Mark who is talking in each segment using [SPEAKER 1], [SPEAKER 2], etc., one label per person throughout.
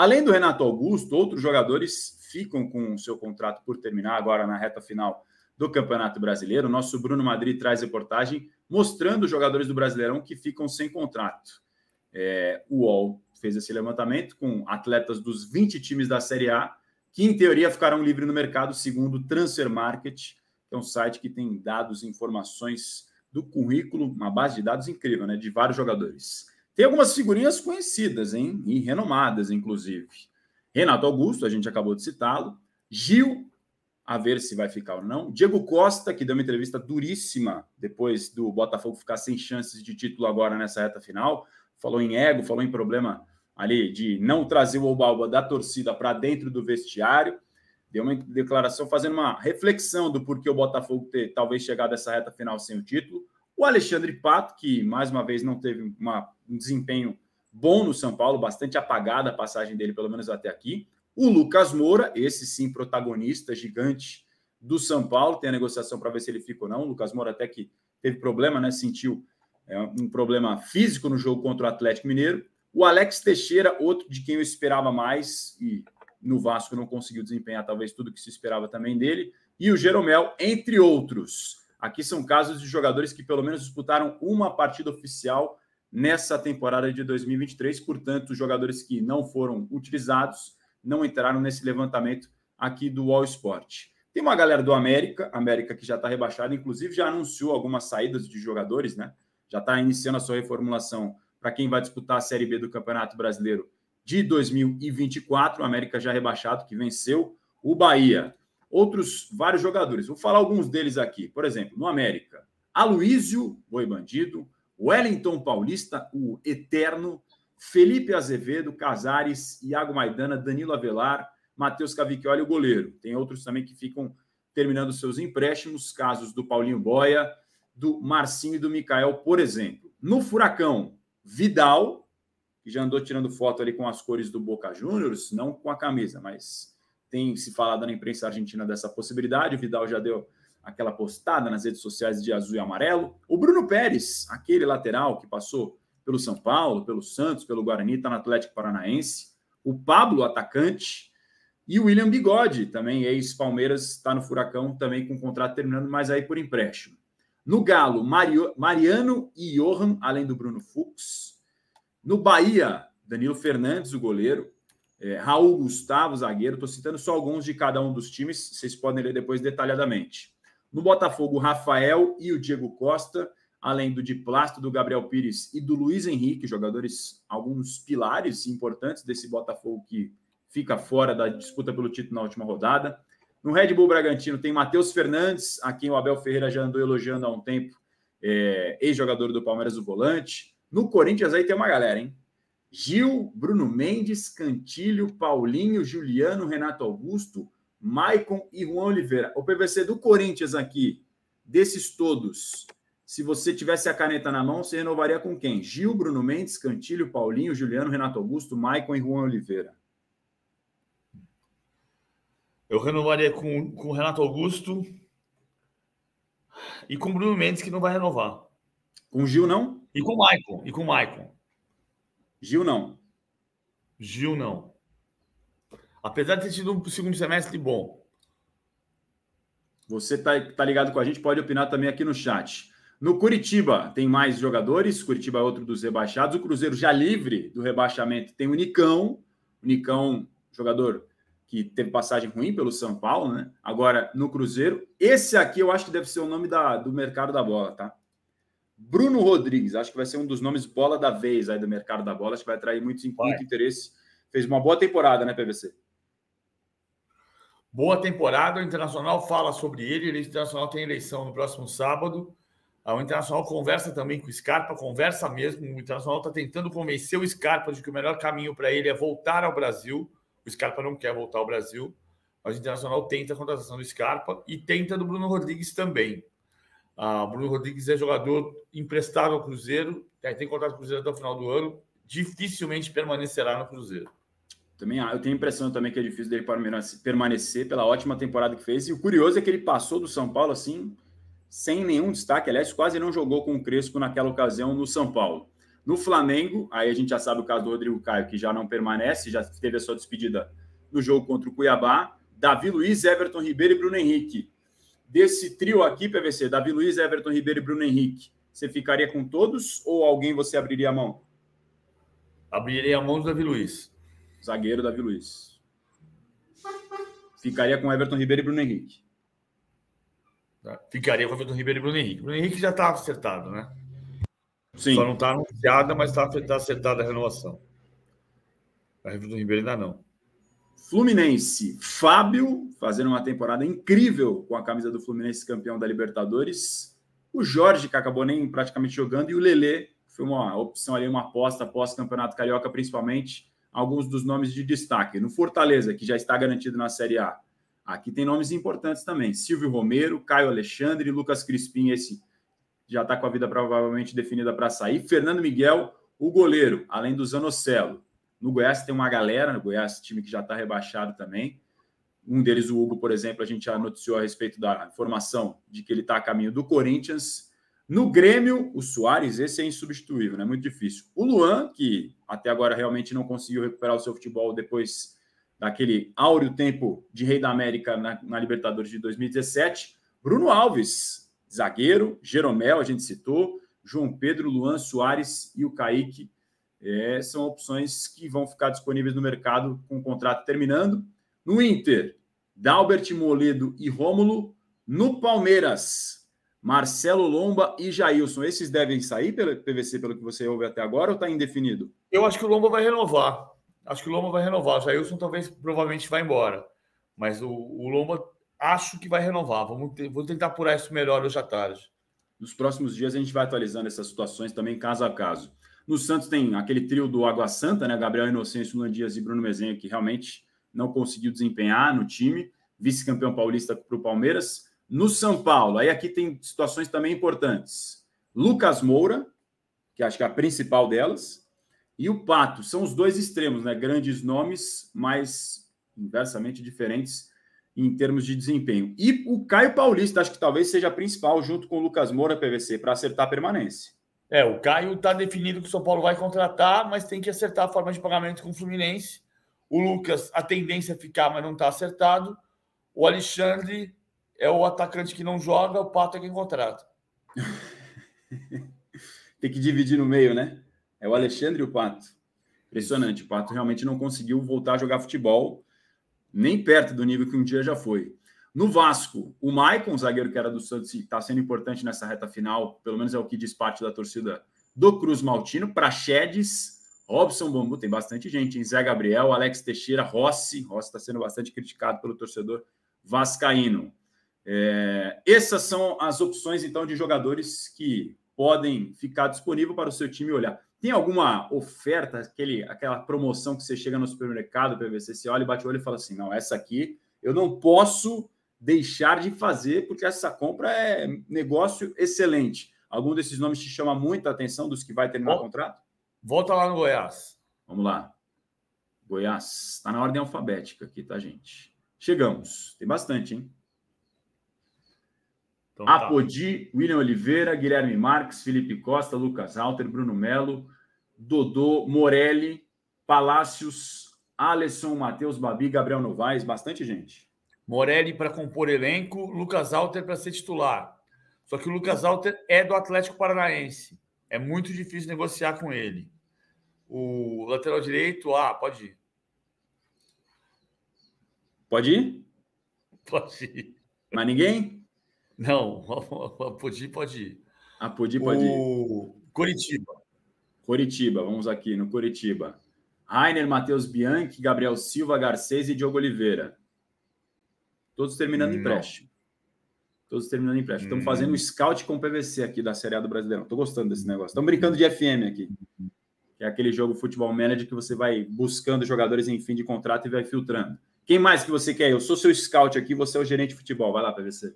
[SPEAKER 1] Além do Renato Augusto, outros jogadores ficam com o seu contrato por terminar agora na reta final do Campeonato Brasileiro. Nosso Bruno Madrid traz reportagem mostrando os jogadores do Brasileirão que ficam sem contrato. É, o UOL fez esse levantamento com atletas dos 20 times da Série A, que em teoria ficarão livres no mercado, segundo o Transfer Market, que é um site que tem dados e informações do currículo, uma base de dados incrível, né, de vários jogadores. Tem algumas figurinhas conhecidas, hein? E renomadas, inclusive. Renato Augusto, a gente acabou de citá-lo. Gil, a ver se vai ficar ou não. Diego Costa, que deu uma entrevista duríssima depois do Botafogo ficar sem chances de título agora nessa reta final. Falou em ego, falou em problema ali de não trazer o Obalba da torcida para dentro do vestiário. Deu uma declaração fazendo uma reflexão do porquê o Botafogo ter talvez chegado a essa reta final sem o título. O Alexandre Pato, que mais uma vez não teve uma, um desempenho bom no São Paulo, bastante apagada a passagem dele, pelo menos até aqui. O Lucas Moura, esse sim protagonista gigante do São Paulo, tem a negociação para ver se ele fica ou não. O Lucas Moura até que teve problema, né? Sentiu é, um problema físico no jogo contra o Atlético Mineiro. O Alex Teixeira, outro de quem eu esperava mais, e no Vasco não conseguiu desempenhar talvez tudo que se esperava também dele. E o Jeromel, entre outros. Aqui são casos de jogadores que pelo menos disputaram uma partida oficial nessa temporada de 2023, portanto, jogadores que não foram utilizados não entraram nesse levantamento aqui do All Sport. Tem uma galera do América, América que já está rebaixada, inclusive já anunciou algumas saídas de jogadores, né? Já está iniciando a sua reformulação para quem vai disputar a Série B do Campeonato Brasileiro de 2024. América já rebaixado, que venceu o Bahia outros vários jogadores. Vou falar alguns deles aqui. Por exemplo, no América, Aloísio, boi bandido, Wellington Paulista, o eterno, Felipe Azevedo, Casares, Iago Maidana, Danilo Avelar, Matheus Cavicchioli, o goleiro. Tem outros também que ficam terminando seus empréstimos, casos do Paulinho Boia, do Marcinho e do Mikael, por exemplo. No Furacão, Vidal, que já andou tirando foto ali com as cores do Boca Juniors, não com a camisa, mas tem se falado na imprensa argentina dessa possibilidade. O Vidal já deu aquela postada nas redes sociais de azul e amarelo. O Bruno Pérez, aquele lateral que passou pelo São Paulo, pelo Santos, pelo Guarani, está no Atlético Paranaense. O Pablo, atacante. E o William Bigode, também ex-Palmeiras, está no Furacão, também com o contrato terminando, mas aí por empréstimo. No Galo, Mario, Mariano e Johan, além do Bruno Fux. No Bahia, Danilo Fernandes, o goleiro. É, Raul Gustavo, zagueiro, estou citando só alguns de cada um dos times, vocês podem ler depois detalhadamente. No Botafogo, o Rafael e o Diego Costa, além do Diplasto, do Gabriel Pires e do Luiz Henrique, jogadores, alguns pilares importantes desse Botafogo que fica fora da disputa pelo título na última rodada. No Red Bull Bragantino tem Matheus Fernandes, a quem o Abel Ferreira já andou elogiando há um tempo, é, ex-jogador do Palmeiras, o volante. No Corinthians aí tem uma galera, hein? Gil, Bruno Mendes, Cantilho, Paulinho, Juliano, Renato Augusto, Maicon e Juan Oliveira. O PVC do Corinthians aqui, desses todos, se você tivesse a caneta na mão, você renovaria com quem? Gil, Bruno Mendes, Cantilho, Paulinho, Juliano, Renato Augusto, Maicon e Juan Oliveira. Eu renovaria com, com o Renato Augusto
[SPEAKER 2] e com o Bruno Mendes, que não vai renovar. Com o Gil, não? E com o Maicon. E com o Maicon. Gil não. Gil não.
[SPEAKER 1] Apesar de ter sido um segundo semestre bom. Você tá, tá ligado com a gente, pode opinar também aqui no chat. No Curitiba tem mais jogadores, Curitiba é outro dos rebaixados. O Cruzeiro já livre do rebaixamento tem o Nicão. O Nicão, jogador que teve passagem ruim pelo São Paulo, né? Agora no Cruzeiro. Esse aqui eu acho que deve ser o nome da, do mercado da bola, tá? Bruno Rodrigues, acho que vai ser um dos nomes bola da vez aí do mercado da bola, acho que vai atrair muito, muito interesse. Fez uma boa temporada, né, PVC?
[SPEAKER 2] Boa temporada, o Internacional fala sobre ele, o Internacional tem eleição no próximo sábado. Ah, o Internacional conversa também com o Scarpa, conversa mesmo. O Internacional está tentando convencer o Scarpa de que o melhor caminho para ele é voltar ao Brasil. O Scarpa não quer voltar ao Brasil, mas o Internacional tenta a contratação do Scarpa e tenta do Bruno Rodrigues também. Ah, Bruno Rodrigues é jogador emprestado ao Cruzeiro, tem contrato com o Cruzeiro até o final do ano, dificilmente permanecerá no Cruzeiro.
[SPEAKER 1] Também ah, eu tenho a impressão também que é difícil dele permanecer pela ótima temporada que fez. E o curioso é que ele passou do São Paulo assim, sem nenhum destaque. Aliás, quase não jogou com o Crespo naquela ocasião no São Paulo. No Flamengo, aí a gente já sabe o caso do Rodrigo Caio, que já não permanece, já teve a sua despedida no jogo contra o Cuiabá. Davi Luiz, Everton Ribeiro e Bruno Henrique Desse trio aqui, PVC, Davi Luiz, Everton Ribeiro e Bruno Henrique, você ficaria com todos ou alguém você abriria a mão? Abriria a mão do Davi Luiz. Zagueiro Davi Luiz. Ficaria com Everton Ribeiro e Bruno Henrique.
[SPEAKER 2] Tá. Ficaria com Everton Ribeiro e Bruno Henrique. Bruno Henrique já está acertado, né? Sim. Só não está anunciada, mas está acertada a renovação. A Everton Ribeiro ainda
[SPEAKER 1] não. Fluminense, Fábio, fazendo uma temporada incrível com a camisa do Fluminense, campeão da Libertadores. O Jorge, que acabou nem praticamente jogando, e o Lelê, que foi uma opção ali, uma aposta pós-campeonato carioca, principalmente, alguns dos nomes de destaque. No Fortaleza, que já está garantido na Série A. Aqui tem nomes importantes também: Silvio Romero, Caio Alexandre, Lucas Crispim, esse já está com a vida provavelmente definida para sair. Fernando Miguel, o goleiro, além do Zanocelo. No Goiás tem uma galera, no Goiás, time que já está rebaixado também. Um deles, o Hugo, por exemplo, a gente já noticiou a respeito da informação de que ele está a caminho do Corinthians. No Grêmio, o Soares, esse é insubstituível, né? Muito difícil. O Luan, que até agora realmente não conseguiu recuperar o seu futebol depois daquele áureo tempo de Rei da América na, na Libertadores de 2017. Bruno Alves, zagueiro. Jeromel, a gente citou. João Pedro, Luan Soares e o Kaique é, são opções que vão ficar disponíveis no mercado com o contrato terminando. No Inter, Dalbert Moledo e Rômulo. No Palmeiras, Marcelo Lomba e Jailson. Esses devem sair pelo PVC, pelo que você ouve até agora, ou está indefinido? Eu acho que o Lomba vai renovar. Acho que o Lomba vai renovar.
[SPEAKER 2] O Jailson talvez, provavelmente, vai embora. Mas o, o Lomba acho que vai renovar.
[SPEAKER 1] Vamos ter, vou tentar apurar isso melhor hoje à tarde. Nos próximos dias a gente vai atualizando essas situações também caso a caso. No Santos tem aquele trio do Água Santa, né? Gabriel Inocêncio, Luan Dias e Bruno Mezenha, que realmente não conseguiu desempenhar no time. Vice-campeão paulista para o Palmeiras. No São Paulo, aí aqui tem situações também importantes. Lucas Moura, que acho que é a principal delas, e o Pato. São os dois extremos, né? Grandes nomes, mas inversamente diferentes em termos de desempenho. E o Caio Paulista, acho que talvez seja a principal, junto com o Lucas Moura, PVC, para acertar a permanência. É, o
[SPEAKER 2] Caio está definido que o São Paulo vai contratar, mas tem que acertar a forma de pagamento com o Fluminense. O Lucas, a tendência é ficar, mas não está acertado. O Alexandre é o atacante que não joga, o Pato é quem contrata.
[SPEAKER 1] tem que dividir no meio, né? É o Alexandre e o Pato. Impressionante. O Pato realmente não conseguiu voltar a jogar futebol nem perto do nível que um dia já foi. No Vasco, o Maicon, zagueiro que era do Santos está sendo importante nessa reta final, pelo menos é o que diz parte da torcida do Cruz Maltino, Praxedes, Robson Bambu, tem bastante gente, hein? Zé Gabriel, Alex Teixeira, Rossi, Rossi está sendo bastante criticado pelo torcedor vascaíno. É, essas são as opções, então, de jogadores que podem ficar disponível para o seu time olhar. Tem alguma oferta, aquele, aquela promoção que você chega no supermercado, PVC, você olha e bate o olho e fala assim, não, essa aqui eu não posso deixar de fazer, porque essa compra é negócio excelente. Algum desses nomes te chama muito a atenção dos que vai terminar Bom, o contrato? Volta lá no Goiás. Vamos lá. Goiás. Está na ordem alfabética aqui, tá, gente? Chegamos. Tem bastante, hein? Então, tá. Apodi, William Oliveira, Guilherme Marques, Felipe Costa, Lucas Alter, Bruno Melo, Dodô, Morelli, Palácios, Alisson, Matheus Babi, Gabriel Novaes, bastante gente. Morelli para compor elenco, Lucas
[SPEAKER 2] Alter para ser titular. Só que o Lucas Alter é do Atlético Paranaense. É muito difícil negociar com ele. O lateral direito, ah, pode ir. Pode ir? Pode ir.
[SPEAKER 1] Mas ninguém? Não, a Podi pode ir. A ah, Podi pode o... ir. Coritiba. Coritiba, vamos aqui no Coritiba. Rainer, Matheus Bianchi, Gabriel Silva, Garcês e Diogo Oliveira. Todos terminando Não. empréstimo. Todos terminando empréstimo. Estamos hum. fazendo um uhum. scout com PVC aqui da Série A do Brasileirão. Estou gostando desse uhum. negócio. Estamos brincando de FM aqui. Que é aquele jogo futebol manager que você vai buscando jogadores em fim de contrato e vai filtrando. Quem mais que você quer? Eu sou seu scout aqui, você é o gerente de futebol. Vai lá, PVC.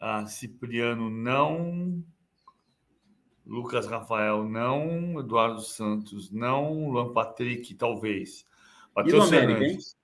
[SPEAKER 2] Ah, Cipriano não. Lucas Rafael não. Eduardo Santos não. Luan Patrick, talvez. Matheus Fernandes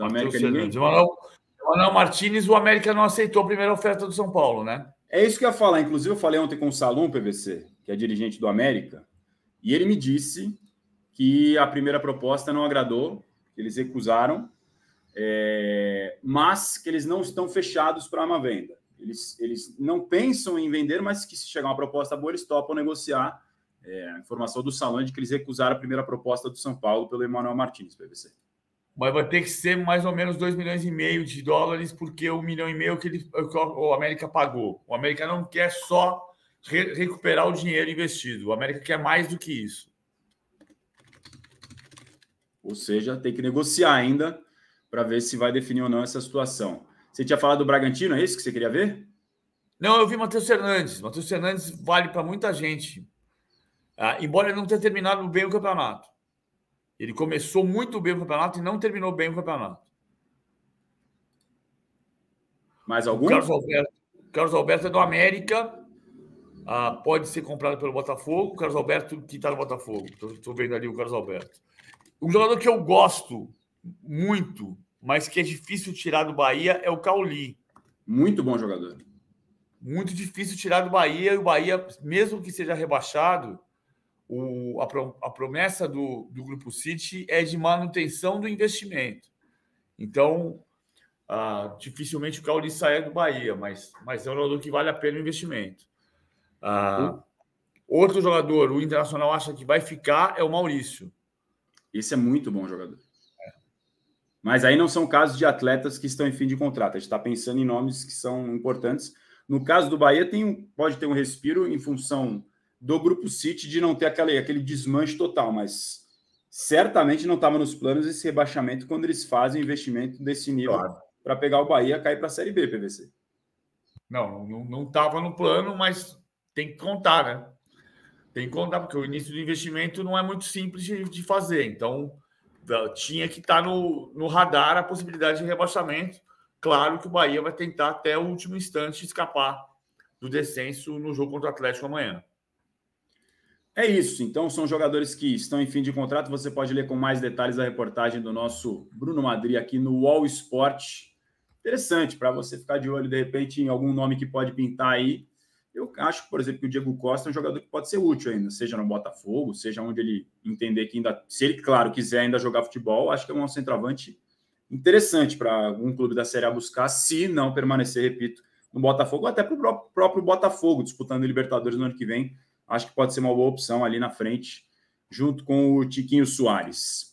[SPEAKER 1] do América ninguém. Manuel, Manuel
[SPEAKER 2] Martinez, o
[SPEAKER 1] América não aceitou a primeira oferta do São Paulo, né? É isso que eu ia falar. Inclusive, eu falei ontem com o Salom PVC, que é dirigente do América, e ele me disse que a primeira proposta não agradou, que eles recusaram, é... mas que eles não estão fechados para uma venda. Eles, eles não pensam em vender, mas que se chegar uma proposta boa, eles topam negociar. É, a informação do Salão é de que eles recusaram a primeira proposta do São Paulo pelo Emanuel Martins, PVC
[SPEAKER 2] mas vai ter que ser mais ou menos 2 milhões e meio de dólares, porque o milhão e meio que, ele, é que o América pagou. O América não quer só re recuperar o dinheiro investido, o América quer mais do que isso.
[SPEAKER 1] Ou seja, tem que negociar ainda para ver se vai definir ou não essa situação. Você tinha falado do Bragantino, é isso que você queria ver?
[SPEAKER 2] Não, eu vi Matheus Fernandes. Matheus Fernandes vale para muita gente, ah, embora ele não tenha terminado bem o campeonato. Ele começou muito bem o campeonato e não terminou bem o campeonato. Mais algum? O Carlos Alberto, Carlos Alberto é do América. Ah, pode ser comprado pelo Botafogo. O Carlos Alberto que está no Botafogo. Estou vendo ali o Carlos Alberto. Um jogador que eu gosto muito, mas que é difícil tirar do Bahia é o Cauli.
[SPEAKER 1] Muito bom jogador.
[SPEAKER 2] Muito difícil tirar do Bahia. E o Bahia, mesmo que seja rebaixado, o, a, pro, a, promessa do, do Grupo City é de manutenção do investimento. Então, ah, dificilmente o Cauli saia do Bahia, mas, mas é um jogador que vale a pena o investimento.
[SPEAKER 1] Ah, outro jogador, o Internacional acha que vai ficar, é o Maurício. Esse é muito bom jogador. É. Mas aí não são casos de atletas que estão em fim de contrato. A gente está pensando em nomes que são importantes. No caso do Bahia, tem um, pode ter um respiro em função do grupo City de não ter aquela, aquele desmanche total, mas certamente não estava nos planos esse rebaixamento quando eles fazem investimento desse nível claro. para pegar o Bahia cair para a Série B, PVC. Não, não
[SPEAKER 2] estava no plano, mas tem que contar, né? Tem que contar, porque o início do investimento não é muito simples de, de fazer. Então, tinha que estar tá no, no radar a possibilidade de rebaixamento. Claro que o Bahia vai tentar até o último instante escapar do descenso no jogo contra o Atlético amanhã.
[SPEAKER 1] É isso. Então, são jogadores que estão em fim de contrato. Você pode ler com mais detalhes a reportagem do nosso Bruno Madri aqui no Wall Sport. Interessante para você ficar de olho, de repente, em algum nome que pode pintar aí. Eu acho, por exemplo, que o Diego Costa é um jogador que pode ser útil ainda, seja no Botafogo, seja onde ele entender que ainda, se ele, claro, quiser ainda jogar futebol, acho que é um centroavante interessante para algum clube da Série A buscar, se não permanecer, repito, no Botafogo, até para o próprio Botafogo, disputando o Libertadores no ano que vem acho que pode ser uma boa opção ali na frente, junto com o Tiquinho Soares.